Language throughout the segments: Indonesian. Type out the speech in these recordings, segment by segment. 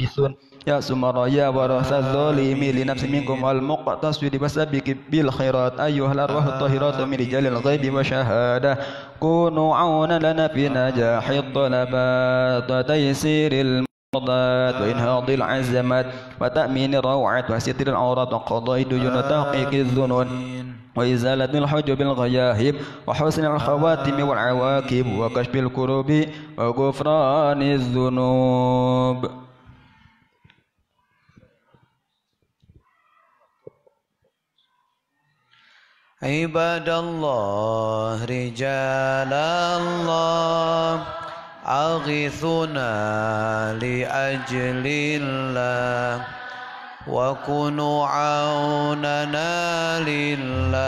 محدثون يا سمر يا ورث الظالم لنفس منكم والمقتصد فسبق بالخيرات أيها الأرواح الطاهرات من رجال الغيب والشهادة كونوا عونا لنا في نجاح الطلبات وتيسير الم... وإنهاض العزمات وتأمين الروعات وستر العورات وقضاء الديون وتحقيق الذنون وإزالة الحجب الغياهب وحسن الخواتم والعواقب وكشف الكروب وغفران الذنوب عباد الله رجال الله أغثنا لأجل الله وكونوا عوننا لله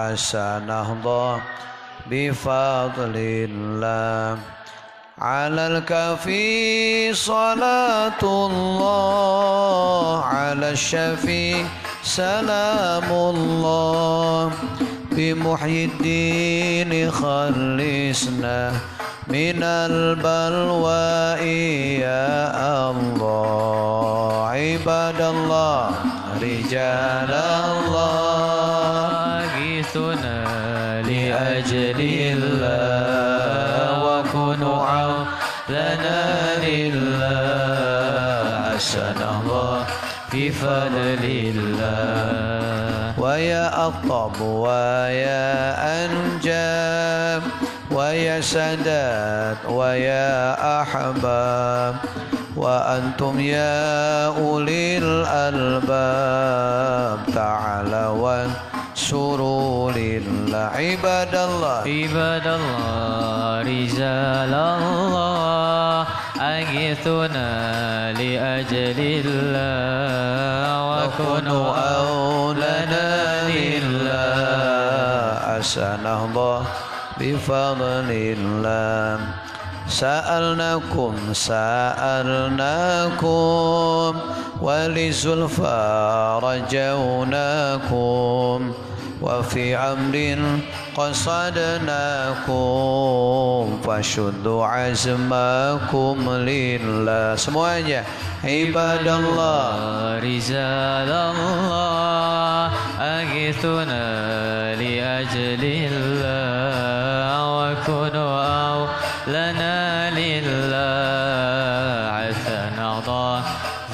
عسى نهضى بفضل الله على الكفي صلاة الله على الشفيع سلام الله بمحيي الدين خلصنا من البلوى يا الله عباد الله رجال الله غيثنا لأجل الله وكنوا عونا لنا لله عشان الله بفضل الله ويا أطب ويا أنجاب ويا سداد ويا أحباب وأنتم يا أولي الألباب تعالى سرور لله عباد الله عباد الله رجال الله أجثنا لأجل الله نكن أولنا إلا عسى نهضى بفضل الله سألناكم سألناكم ولزلفى رجوناكم وفي أمر قصدناكم فشدوا عزمكم لله semuanya عباد الله رجال الله أغيثنا لأجل الله وكنوا أولنا لله حتى نرضى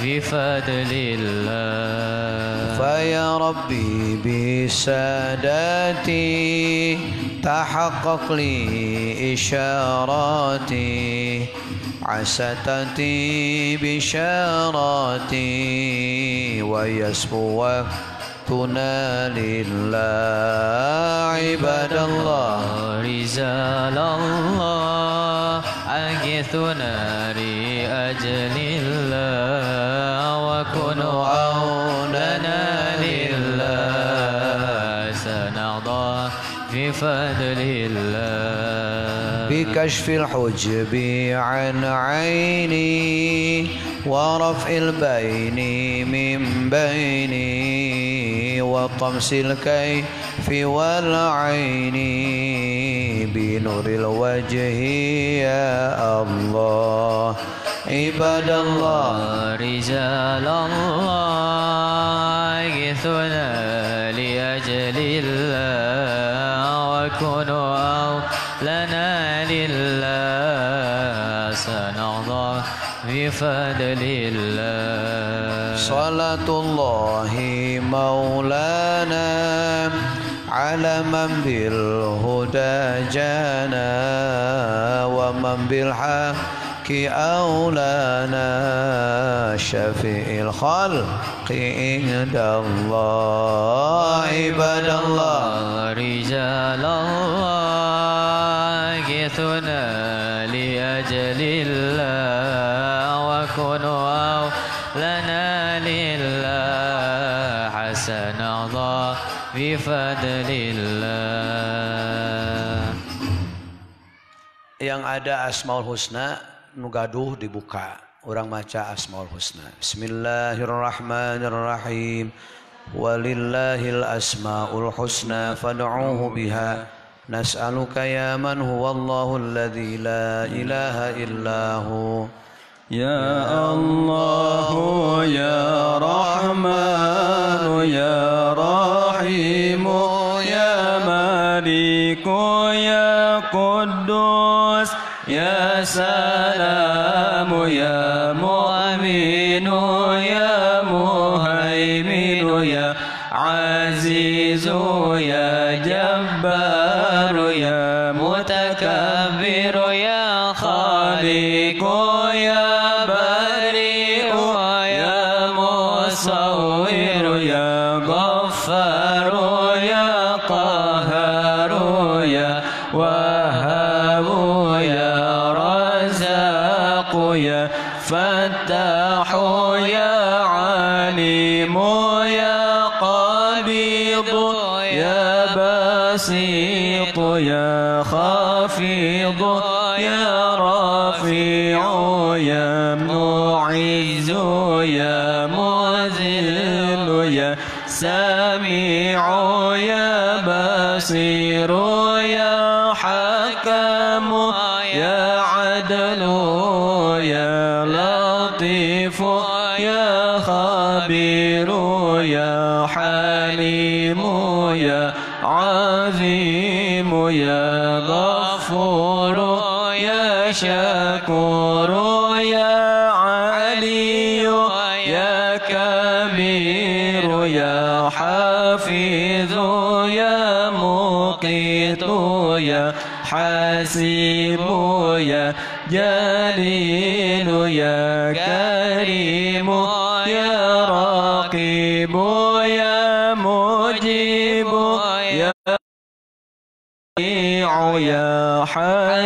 بفضل الله فيا ربي ساداتي تحقق لي إشاراتي عستتي بشاراتي ويسبو وقتنا لله عباد الله رجال الله أجثنا لأجل بفضل الله بكشف الحجب عن عيني ورفع البين من بيني وطمس الكيف والعين بنور الوجه يا الله عباد الله رجال الله ثنى لأجل الله نكن أولنا لله سنرضى بفضل الله صلاة الله مولانا على من بالهدى جانا ومن بالحق أولانا شفيع الخلق عند الله عباد الله رجال الله كثنا لأجل الله وكنوا لنا لله حسن الله بفضل yang ada Asmaul Husna nugaduh dibuka orang maca Asmaul Husna. Bismillahirrahmanirrahim. Walillahil asmaul husna fad'uhu biha nas'aluka ya man huwa Allahu alladhi la ilaha illa hu. Ya Allah ya Rahman ya Rahim يا مالك يا قدوس يا سلام يا مؤمن يا مهيمن يا عزيز يا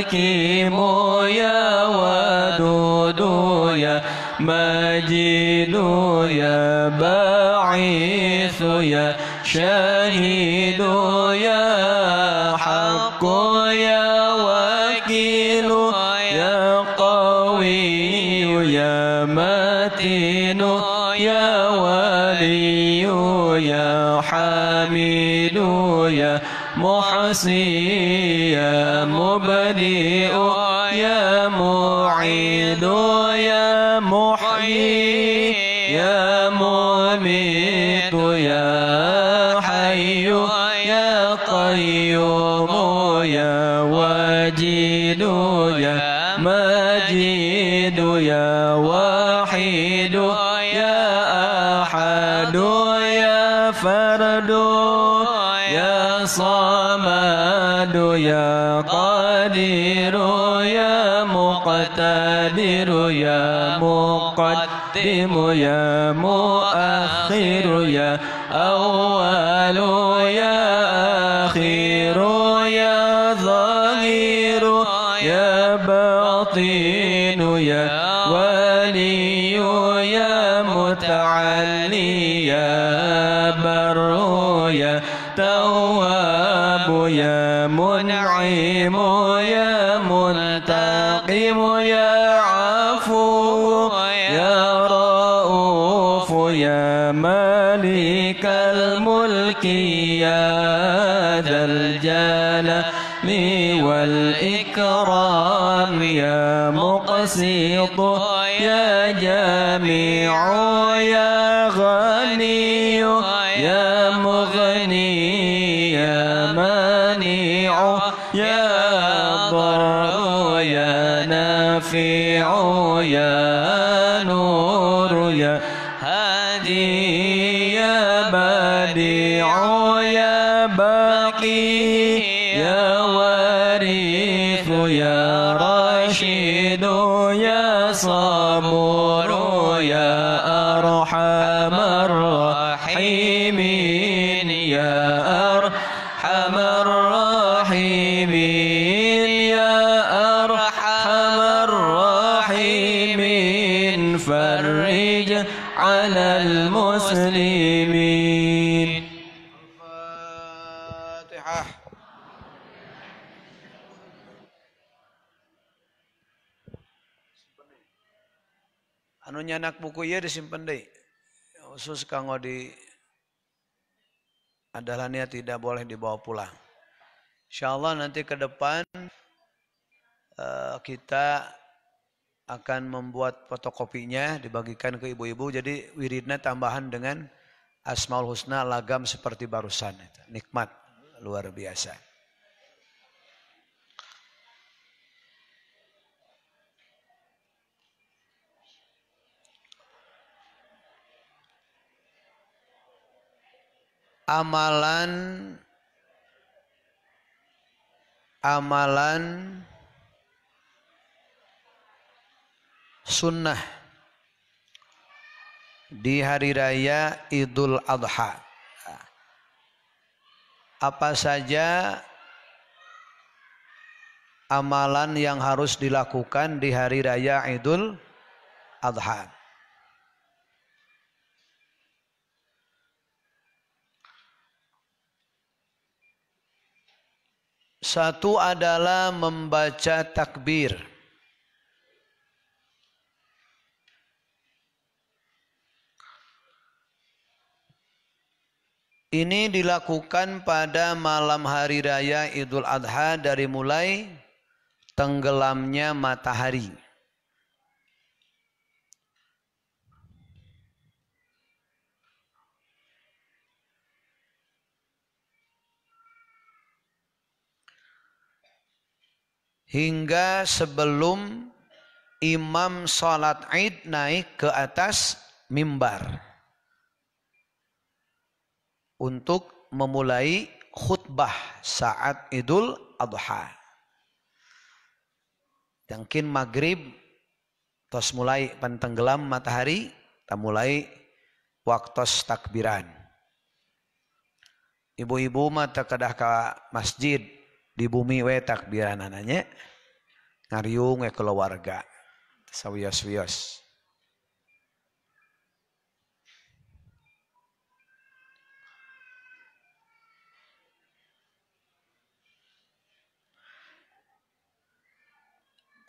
حكيم يا ودود يا مجيد يا باعث يا شهيد يا حق يا وكيل يا قوي يا متين يا ولي يا حميد يا محسن يا أحد يا فرد يا صمد يا قدير يا مقتدر يا مقدم يا مؤخر يا K nak buku ya disimpan deh. Khusus kanggo di adalah niat tidak boleh dibawa pulang. Insya Allah nanti ke depan eh, kita akan membuat fotokopinya dibagikan ke ibu-ibu. Jadi wiridnya tambahan dengan Asmaul Husna lagam seperti barusan. Nikmat luar biasa. amalan amalan sunnah di hari raya Idul Adha. Apa saja amalan yang harus dilakukan di hari raya Idul Adha? Satu adalah membaca takbir. Ini dilakukan pada malam hari raya Idul Adha dari mulai tenggelamnya matahari. hingga sebelum imam salat Id naik ke atas mimbar untuk memulai khutbah saat Idul Adha. Mungkin maghrib tos mulai pentenggelam matahari, tak mulai waktu takbiran. Ibu-ibu mata kedah ke masjid di bumi we takbiran ananya ngariung we keluarga sawios-wios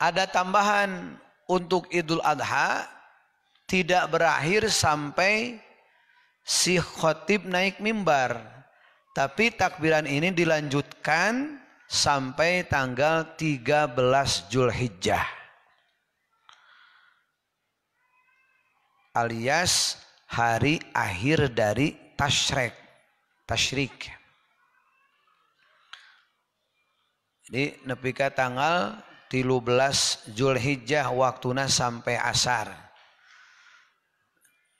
ada tambahan untuk Idul Adha tidak berakhir sampai si khotib naik mimbar tapi takbiran ini dilanjutkan sampai tanggal 13 Julhijjah. Alias hari akhir dari Tashrek. Tashrik. Jadi nepika tanggal 13 Julhijjah waktunya sampai asar.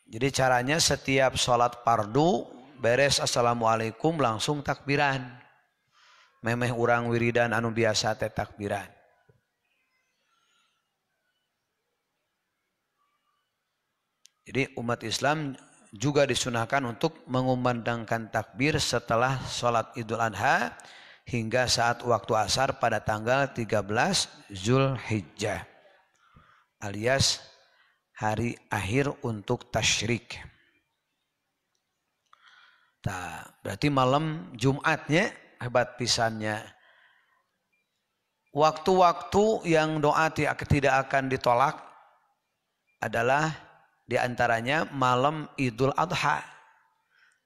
Jadi caranya setiap sholat pardu beres assalamualaikum langsung takbiran memeh orang wiridan anu biasa teh takbiran jadi umat Islam juga disunahkan untuk mengumandangkan takbir setelah sholat idul adha hingga saat waktu asar pada tanggal 13 Zulhijjah alias hari akhir untuk tasyrik. berarti malam Jumatnya hebat pisannya. Waktu-waktu yang doa tidak akan ditolak adalah diantaranya malam Idul Adha.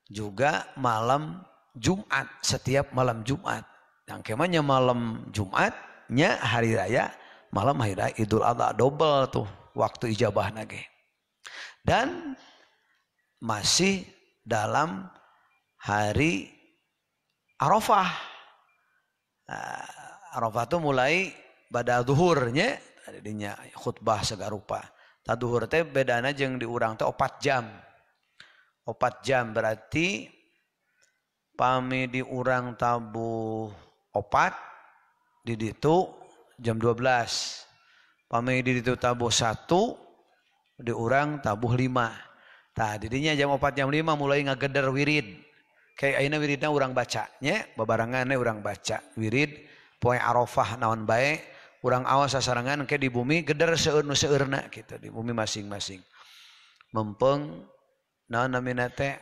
Juga malam Jumat, setiap malam Jumat. Yang kemanya malam Jumatnya hari raya, malam hari raya Idul Adha double tuh waktu ijabah nage. Dan masih dalam hari Arafah. Nah, Arafah itu mulai pada zuhurnya tadinya khutbah segarupa. Taduhur nah, teh bedana jeung diurang teh 4 jam. 4 jam berarti pami diurang tabuh opat di ditu jam 12. Pami di ditu tabuh 1 diurang tabuh 5. Tah didinya jam 4 jam 5 mulai ngageder wirid kayak ayeuna Wiridnya orang baca nya babarangan orang baca wirid poe arafah naon baik, kurang awas sasarangan Kayak di bumi geder seurnu seurna gitu di bumi masing-masing mempeng naon namina teh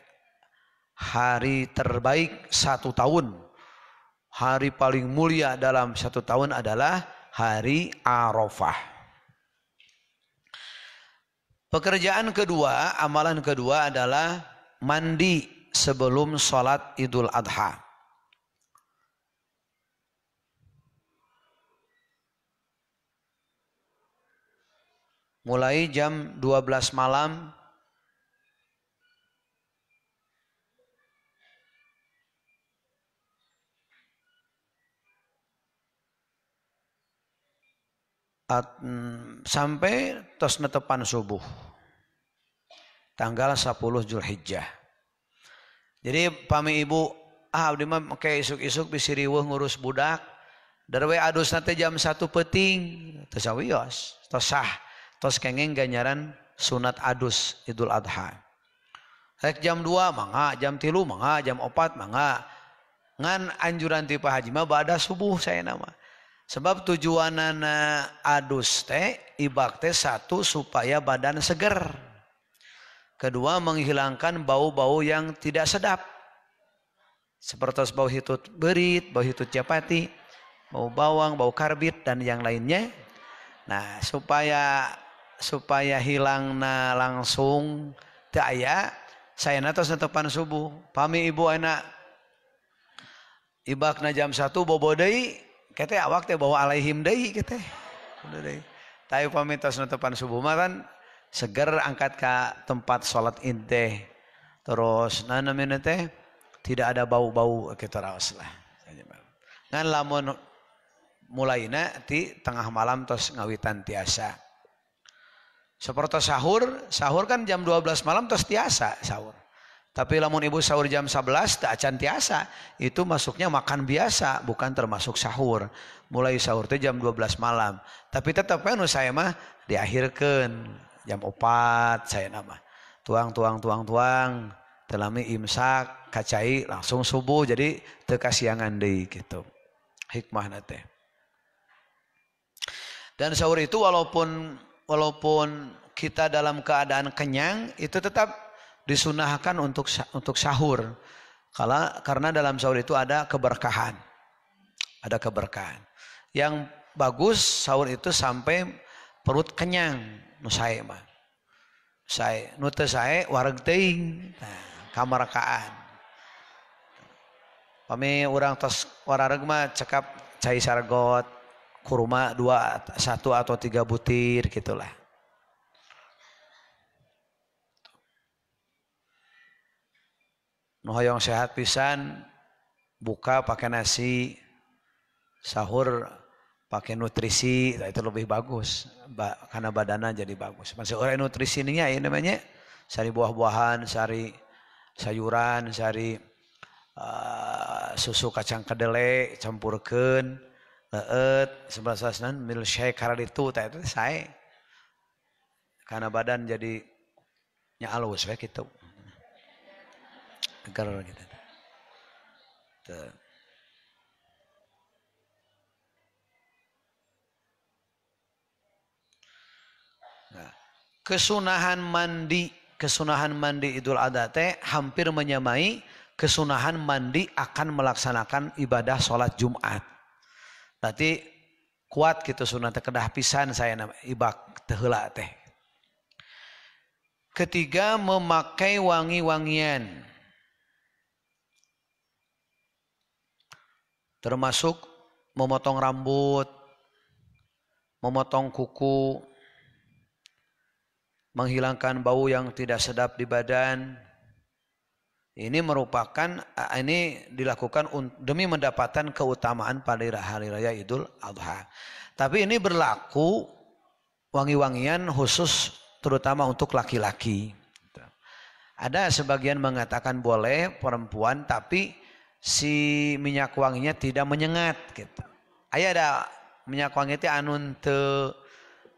hari terbaik satu tahun hari paling mulia dalam satu tahun adalah hari arafah pekerjaan kedua amalan kedua adalah mandi sebelum sholat idul adha. Mulai jam 12 malam At, sampai tos netepan subuh tanggal 10 Julhijjah jadi pami ibu ah abdi mah make isuk-isuk bisi riweuh ngurus budak darwe adus nanti jam satu peting tos awios tos sah tos kengeng ganyaran sunat adus idul adha Hek jam dua mangga, jam tilu mangga, jam 4 mangga. Ngan anjuran tipe Haji mah bada subuh saya nama. Sebab tujuanana eh, adus teh ibak teh satu supaya badan seger. Kedua, menghilangkan bau-bau yang tidak sedap. Seperti bau hitut berit, bau hitut japati, bau bawang, bau karbit, dan yang lainnya. Nah, supaya supaya hilangna langsung tak saya nata setepan subuh. Pami ibu enak ibak ibakna jam satu bobo dayi kete awak teh bawa alaihim dayi kete. Tapi pami tos subuh mah kan, seger angkat ke tempat sholat inte terus nana minute tidak ada bau-bau kita rawas lah ngan lamun mulainya di tengah malam terus ngawitan tiasa seperti sahur sahur kan jam 12 malam terus tiasa sahur tapi lamun ibu sahur jam 11 tak acan tiasa. Itu masuknya makan biasa, bukan termasuk sahur. Mulai sahur itu jam 12 malam. Tapi tetap kan saya mah diakhirkan jam opat saya nama tuang tuang tuang tuang telami imsak kacai langsung subuh jadi tekasiangan deh gitu hikmah nate dan sahur itu walaupun walaupun kita dalam keadaan kenyang itu tetap disunahkan untuk untuk sahur karena karena dalam sahur itu ada keberkahan ada keberkahan yang bagus sahur itu sampai perut kenyang nu sae mah sae nu teu sae wareg teuing nah kamarakaan pami urang tos warareg mah cekap cai sargot kurma dua satu atau tiga butir gitulah nu hoyong sehat pisan buka pakai nasi sahur pakai nutrisi nah, itu lebih bagus karena badannya jadi bagus masih orang nutrisinya ya namanya sari buah-buahan sari sayuran sari uh, susu kacang kedelai campurkan leet sebelas sana milkshake karena itu itu saya karena badan jadi nyalus kayak gitu agar gitu Tuh. kesunahan mandi kesunahan mandi Idul Adha teh hampir menyamai kesunahan mandi akan melaksanakan ibadah sholat Jumat. Nanti kuat gitu sunat kedah pisan saya nama ibak tehela teh. Ketiga memakai wangi-wangian. Termasuk memotong rambut, memotong kuku, menghilangkan bau yang tidak sedap di badan. Ini merupakan eh, ini dilakukan demi mendapatkan keutamaan pada hari raya Idul Adha. Tapi ini berlaku wangi-wangian khusus terutama untuk laki-laki. Ada sebagian mengatakan boleh perempuan tapi si minyak wanginya tidak menyengat gitu. ayah ada minyak wanginya itu anun te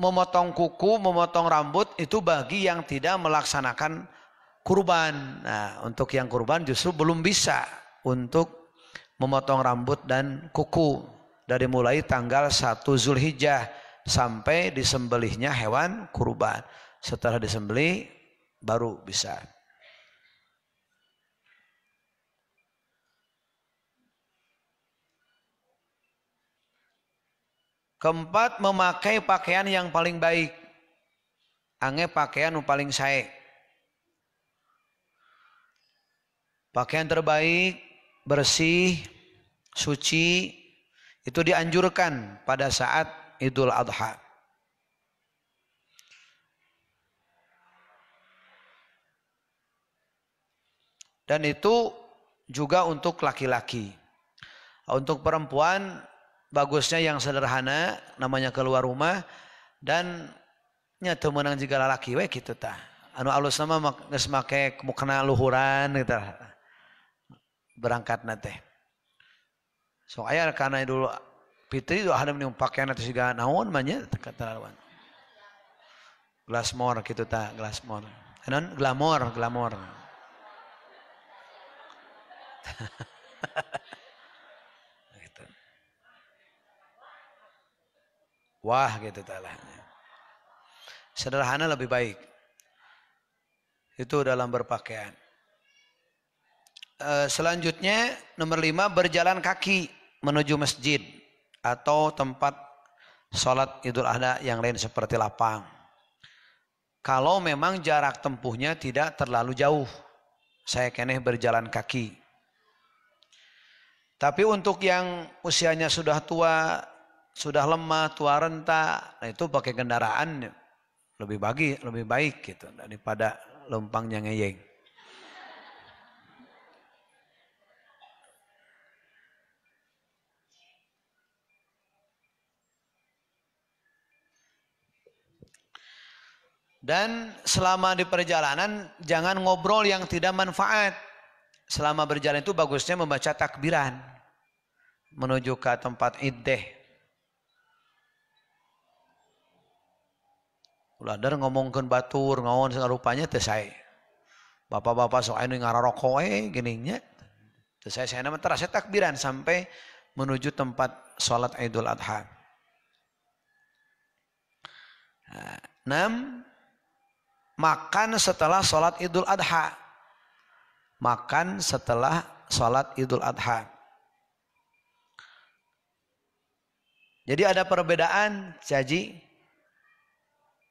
memotong kuku, memotong rambut itu bagi yang tidak melaksanakan kurban. Nah, untuk yang kurban justru belum bisa untuk memotong rambut dan kuku dari mulai tanggal 1 Zulhijjah sampai disembelihnya hewan kurban. Setelah disembelih baru bisa. Keempat, memakai pakaian yang paling baik. Ange pakaian yang paling sae. Pakaian terbaik, bersih, suci, itu dianjurkan pada saat Idul Adha. Dan itu juga untuk laki-laki. Untuk perempuan bagusnya yang sederhana namanya keluar rumah dan nyatu menang juga jiga lalaki we kitu anu alus nama mak geus make mukena luhuran gitu berangkat nate so aya karena dulu pitri itu ada minum pakaian atau siga naon manya kata lawan Glamor gitu ta glasmor Enon glamor glamor Wah gitu talahnya. Sederhana lebih baik. Itu dalam berpakaian. Eh, selanjutnya nomor lima berjalan kaki menuju masjid atau tempat sholat idul adha yang lain seperti lapang. Kalau memang jarak tempuhnya tidak terlalu jauh. Saya keneh berjalan kaki. Tapi untuk yang usianya sudah tua sudah lemah, tua renta, nah itu pakai kendaraan lebih bagi lebih baik gitu daripada lompangnya ngeyeng. Dan selama di perjalanan jangan ngobrol yang tidak manfaat. Selama berjalan itu bagusnya membaca takbiran menuju ke tempat iddeh ulah dar batur batur ngaon rupanya teh saya bapak-bapak sok ini ngararoko rokok geningnya gininya. Teh saya nama terasa takbiran sampai menuju tempat sholat Idul Adha. enam, makan setelah sholat Idul Adha. Makan setelah sholat Idul Adha. Jadi ada perbedaan, Caji,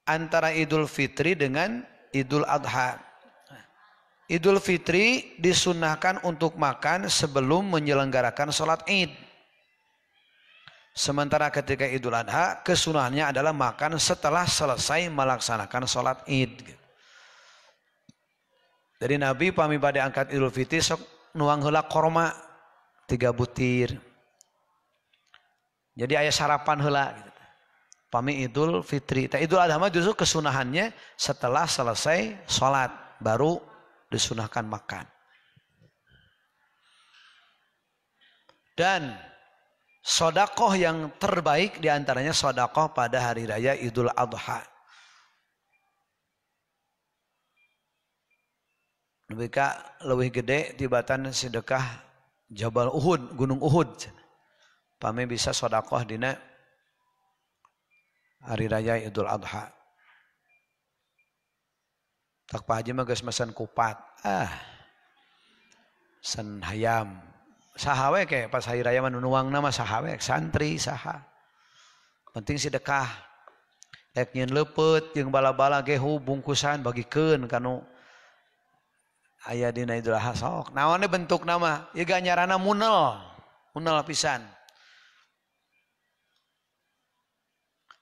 antara Idul Fitri dengan Idul Adha. Idul Fitri disunahkan untuk makan sebelum menyelenggarakan sholat Id. Sementara ketika Idul Adha kesunahannya adalah makan setelah selesai melaksanakan sholat Id. Jadi Nabi pami pada angkat Idul Fitri sok nuang hula korma tiga butir. Jadi ayah sarapan hula. Gitu. Pami Idul Fitri. Tak nah, Idul Adha justru kesunahannya setelah selesai sholat. Baru disunahkan makan. Dan sodakoh yang terbaik diantaranya sodakoh pada hari raya Idul Adha. Lebih lebih gede tibatan sedekah Jabal Uhud, Gunung Uhud. Pami bisa sodakoh dina raya Idul Abha tak ku haymrayaang nama sah santri saha penting sih dekah leput yang bala-bala gehu bungkusan bagiken aya dina Idul so na e bentuk namanya mu lapisan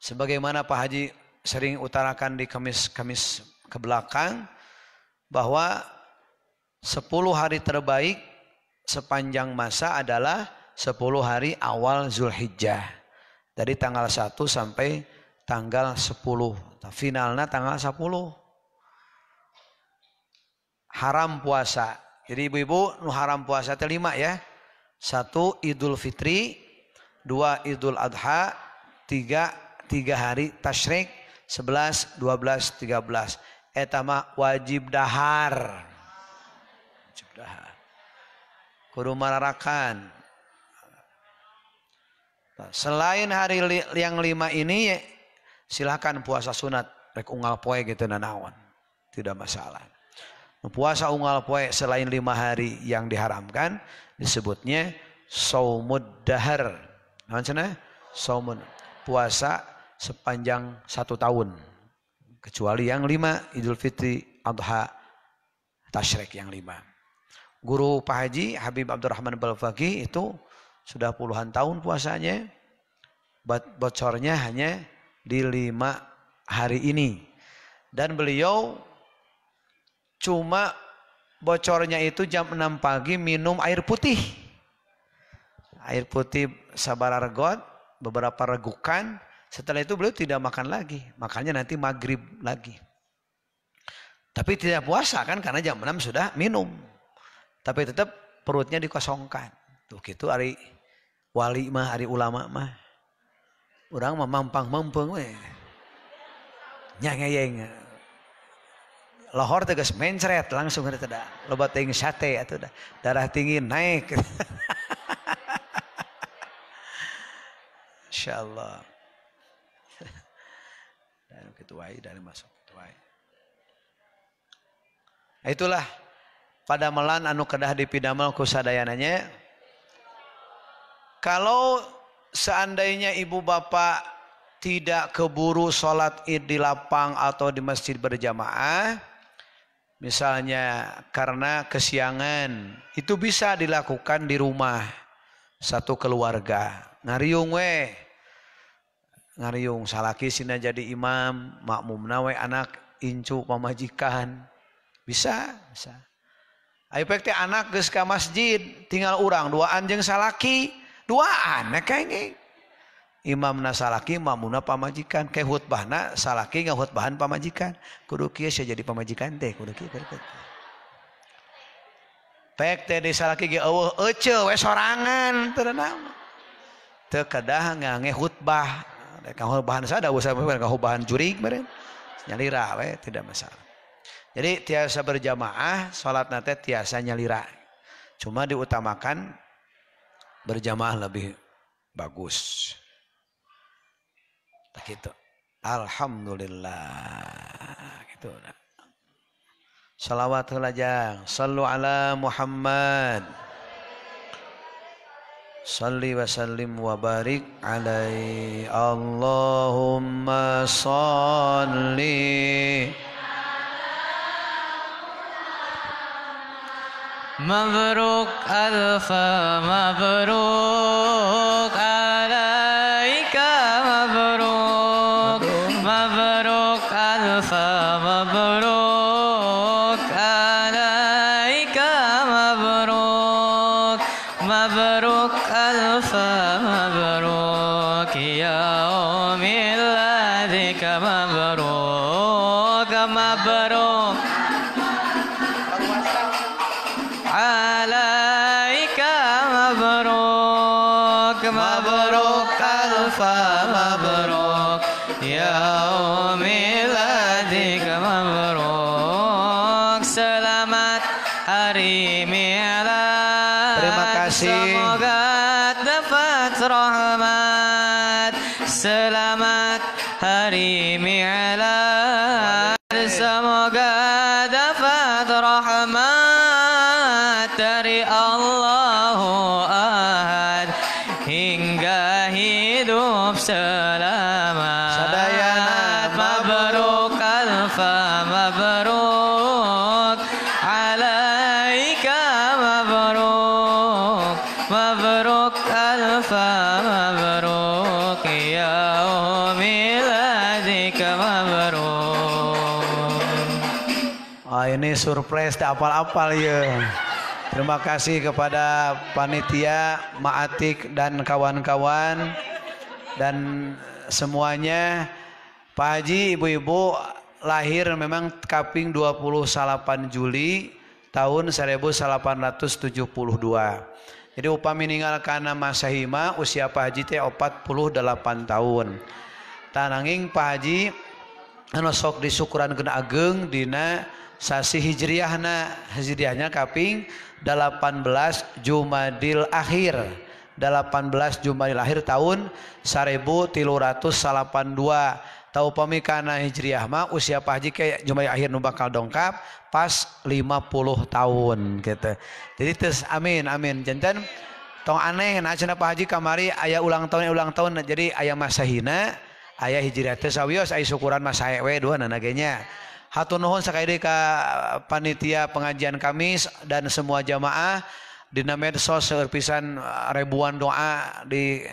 Sebagaimana Pak Haji sering utarakan di kemis-kemis ke belakang bahwa 10 hari terbaik sepanjang masa adalah 10 hari awal Zulhijjah. Dari tanggal 1 sampai tanggal 10. Nah, finalnya tanggal 10. Haram puasa. Jadi ibu-ibu nu haram puasa itu lima ya. Satu Idul Fitri, dua Idul Adha, tiga tiga hari sebelas dua belas tiga belas Etama eh, wajib dahar. Wajib dahar. Kudu mararakan. Nah, selain hari yang lima ini silahkan puasa sunat rek ungal poe gitu nanawan. Tidak masalah. Puasa ungal poe selain lima hari yang diharamkan disebutnya saumud dahar. Nah, puasa sepanjang satu tahun. Kecuali yang lima, Idul Fitri, Adha, Tashrek yang lima. Guru Pak Haji Habib Abdurrahman Balfaqi itu sudah puluhan tahun puasanya. Bocornya hanya di lima hari ini. Dan beliau cuma bocornya itu jam 6 pagi minum air putih. Air putih sabar argot, beberapa regukan, setelah itu beliau tidak makan lagi. makanya nanti maghrib lagi. Tapi tidak puasa kan karena jam 6 sudah minum. Tapi tetap perutnya dikosongkan. Tuh gitu hari wali mah, hari ulama mah. Orang mah mampang-mampang weh. Nyangeyeng. Lohor tegas mencret langsung itu dah. Loba ting sate atau dah. Darah tinggi naik. Insyaallah. Dari ketuai, dari masuk ketuai. Nah, itulah pada melan anu kedah dipidamal kusadayananya. Kalau seandainya ibu bapak tidak keburu sholat id di lapang atau di masjid berjamaah, misalnya karena kesiangan, itu bisa dilakukan di rumah satu keluarga. Ngariung salaki Sina jadi imam makmum nawe anak incu pemajikan bisa bisa anakka masjid tinggal urang dua anjeng salaki dua an kayak Imam na sala mau muna pamajikan ketbaht bahan pamajikan jadi pemajikan teh terang tekaangannge hutbah kau bahan ada usah kau bahan jurig, kemarin nyalira, we, tidak masalah. Jadi tiasa berjamaah, sholat nate tiasa nyalira. Cuma diutamakan berjamaah lebih bagus. Begitu. Alhamdulillah. Gitu. salawatul ajang Sallu ala Muhammad. Salli wa sallim wa barik alai Allahumma salli Mabruk alfa mabruk alfa surprise tak apal-apal ya. Terima kasih kepada panitia, Maatik dan kawan-kawan dan semuanya. Pak Haji, ibu-ibu lahir memang kaping 28 Juli tahun 1872. Jadi upah meninggal karena masa hima usia Pak Haji teh 48 tahun. Tananging Pak Haji anu sok disukuran kena ageng dina sasi Hijriayhzidrihnya kaping 18 Jumadil akhir 18 jumi lahir tahun sa82 tahu pemiikan Hijrihmah usiaji kayak jum akhir nu bakal dongkap pas 50 tahun jadi terus amin aminnten tong aneh enak Haji kamari ayaah ulang tahunnya ulang tahun jadi ayam Masa ayaah Hijriyahwi syukuran masawenya Hatur nuhun sakali ka eh, panitia pengajian Kamis dan semua jamaah di medsos seueur eh, ribuan doa di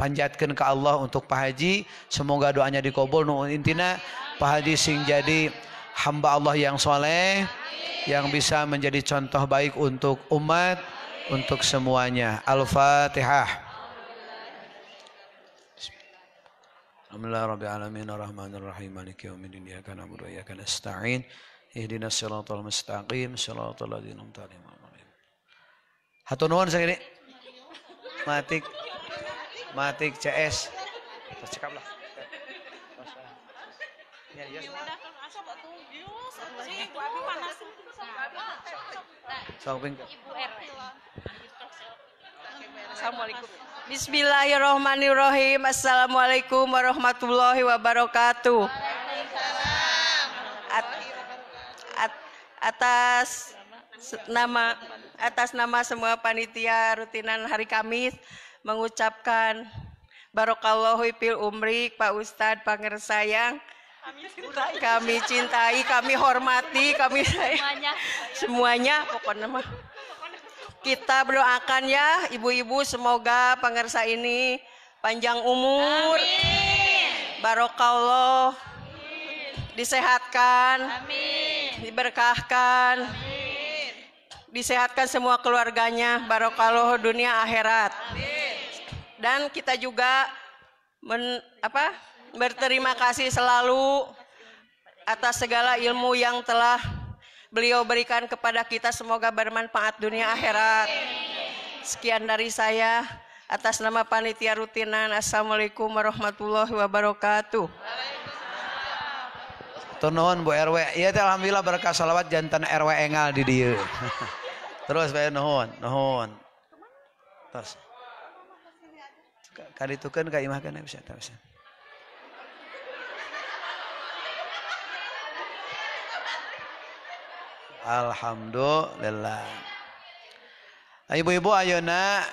panjatkan ke Allah untuk Pak Haji semoga doanya dikabul Nuhun intina Pak Haji sing jadi hamba Allah yang soleh yang bisa menjadi contoh baik untuk umat untuk semuanya Al-Fatihah Alhamdulillah Rabbil Alamin ar Rahim Maliki na'budu wa nasta'in Ihdinas siratal mustaqim siratal ladzina an'amta Matik Matik CS lah Assalamualaikum. Bismillahirrahmanirrahim. Assalamualaikum warahmatullahi wabarakatuh. At, at, atas nama atas nama semua panitia rutinan hari Kamis mengucapkan barokallahu fil umri Pak Ustadz Panger sayang kami cintai. kami hormati, kami sayang. Semuanya, pokoknya mah. Kita berdoakan ya ibu-ibu semoga pengersa ini panjang umur. Amin. Barokallah. Disehatkan. Amin. Diberkahkan. Amin. Disehatkan semua keluarganya barokallah dunia akhirat. Amin. Dan kita juga men, apa? berterima kasih selalu atas segala ilmu yang telah beliau berikan kepada kita semoga bermanfaat dunia akhirat. Sekian dari saya atas nama panitia rutinan. Assalamualaikum warahmatullahi wabarakatuh. tonon Bu RW. ya alhamdulillah berkah salawat jantan RW Engal di dia. Terus saya nuhun, nuhun. Terus. kali itu kan ka imah kana bisa terus. punya Alhamdullah ibu-ibu Ayuna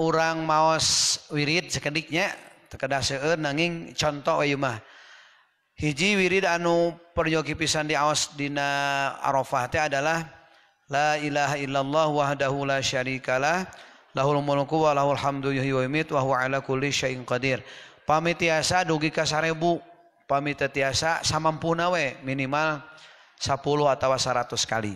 urang maos wirid sekediknya tekedas nanging contoh oymah hiji wirid anu peryoki pisan di ausosdina afatih adalah Lailahallahwahlah dul paasa du kasar rebu pamititiasa sama punnawe minimal untuk 10 atau 100 kali.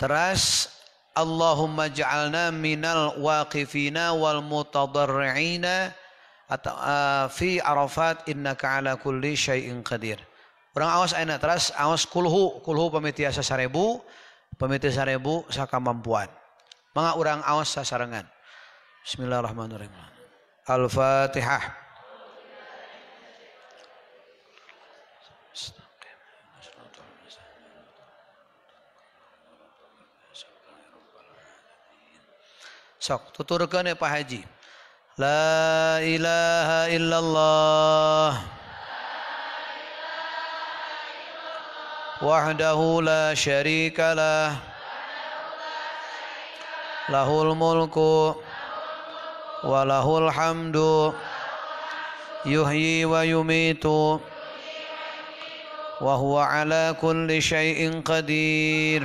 Terus Allahumma ja'alna minal waqifina wal mutadarri'ina atau uh, fi arafat innaka ala kulli syai'in qadir. Orang awas aina terus awas kulhu kulhu pemitia sasarebu pemitia sarebu sakamampuan. Mangga orang awas sasarengan. Bismillahirrahmanirrahim. Al-Fatihah. Sok tuturkan ya Pak Haji. La ilaha illallah. Wahdahu la syarika lah. Lahul mulku Walahul hamdu yuhyi wa yumitu wa huwa ala kulli syai'in qadir.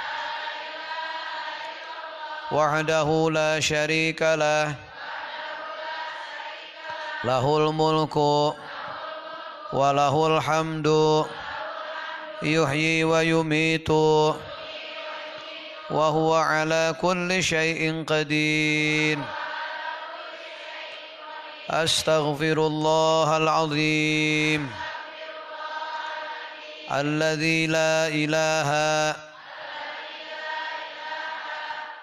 وحده لا شريك له له الملك وله الحمد يحيي ويميت وهو على كل شيء قدير أستغفر الله العظيم الذي لا إله إلا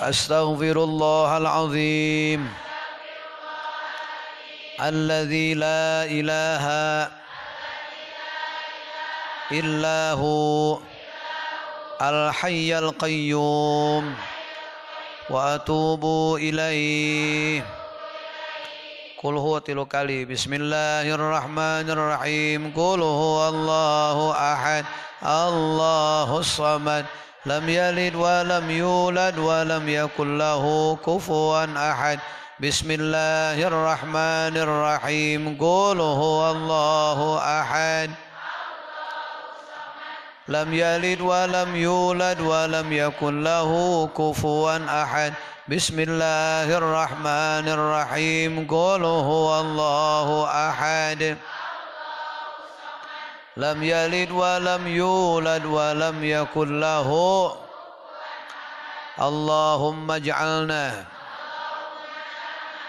أستغفر الله العظيم الذي لا إله إلا هو الحي القيوم وأتوب إليه قل هو تلك لي بسم الله الرحمن الرحيم قل هو الله أحد الله الصمد لم يلد ولم يولد ولم يكن له كفوا أحد بسم الله الرحمن الرحيم قل هو الله أحد لم يلد ولم يولد ولم يكن له كفوا أحد بسم الله الرحمن الرحيم قل هو الله أحد لم يلد ولم يولد ولم يكن له اللهم اجعلنا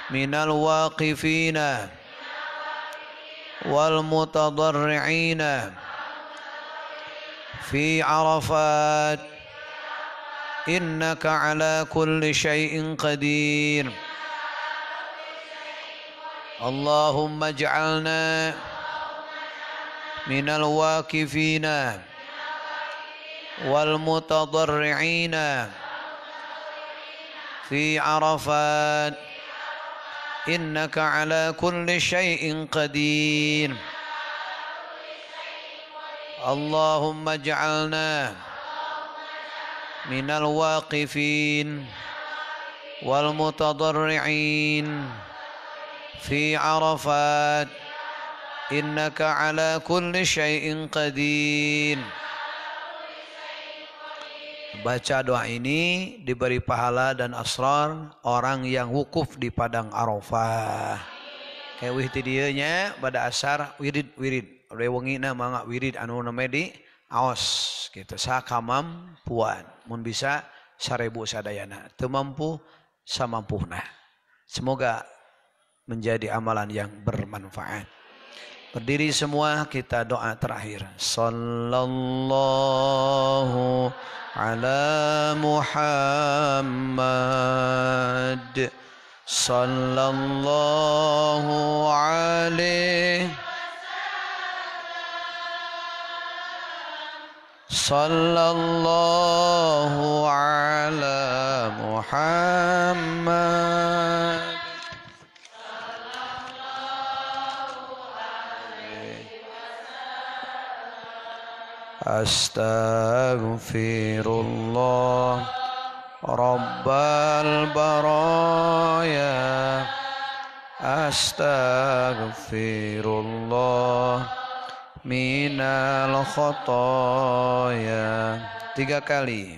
من الواقفين والمتضرعين في عرفات إنك على كل شيء قدير اللهم اجعلنا من الواقفين والمتضرعين في عرفات إنك على كل شيء قدير اللهم اجعلنا من الواقفين والمتضرعين في عرفات innaka ala kulli syai'in qadir baca doa ini diberi pahala dan asrar orang yang wukuf di padang Arafah kayak wihti dieu nya pada asar wirid wirid we wengina mangga wirid anu namanya di aos gitu sakamam puan mun bisa sarebu sadayana Temampu samampuhna semoga menjadi amalan yang bermanfaat Berdiri semua kita doa terakhir. Sallallahu ala Muhammad. Sallallahu alaihi Sallallahu ala Muhammad. Astaghfirullah Rabbal Baraya Astaghfirullah Minal Khotoya Tiga Tiga kali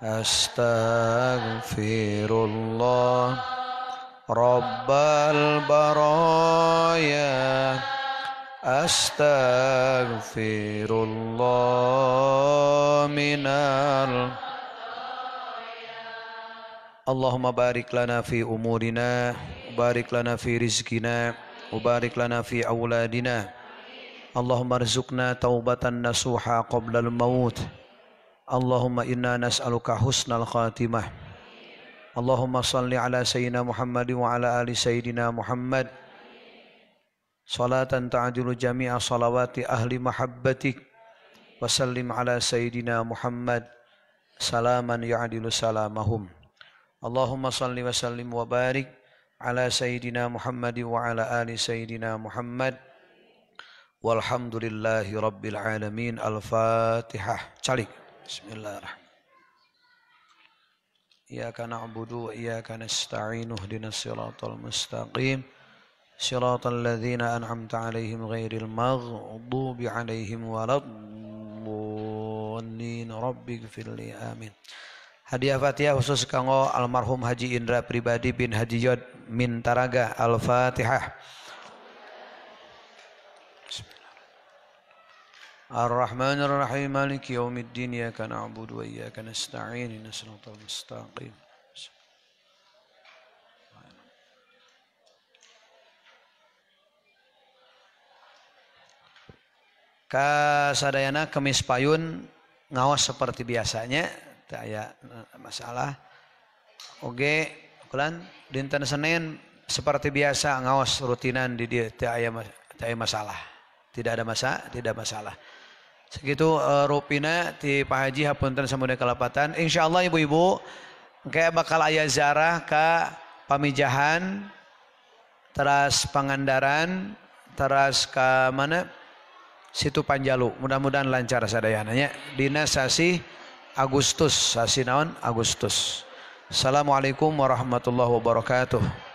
أستغفر الله رب البرايا أستغفر الله من ال... اللهم بارك لنا في أمورنا وبارك لنا في رزقنا وبارك لنا في أولادنا اللهم ارزقنا توبة نصوحا قبل الموت اللهم إنا نسألك حسن الخاتمة اللهم صل على سيدنا محمد وعلى آل سيدنا محمد صلاة تعدل جميع صلوات أهل محبتك وسلم على سيدنا محمد سلاما يعدل سلامهم اللهم صل وسلم وبارك على سيدنا محمد وعلى آل سيدنا محمد والحمد لله رب العالمين الفاتحة شريك Bismillahirrahmanirrahim. إياك نعبد وإياك نستعين اهدنا الصراط المستقيم mustaqim, الذين أنعمت عليهم alaihim. المغضوب عليهم ولا الضالين رب اغفر لي Hadiah Fatihah khusus kanggo almarhum Haji Indra Pribadi bin Haji Yod min Taraga Al-Fatihah. الرحمن الرحيم مالك يوم الدين إياك نعبد وإياك نستعين إن الصراط المستقيم Kasadayana kemis payun ngawas seperti biasanya tak ada ya, masalah. Oke, kulan dinten Senin seperti biasa ngawas rutinan di dia tak ada ya, ya masalah. Tidak ada masa, tidak masalah. Segitu uh, rupina di Pak Haji hapunten semudah kelapatan. Insya Allah ibu-ibu kayak bakal ayah zarah ke pamijahan teras pangandaran teras ke mana situ Panjalu mudah-mudahan lancar sadayananya dina sasi Agustus sasi naon Agustus Assalamualaikum warahmatullahi wabarakatuh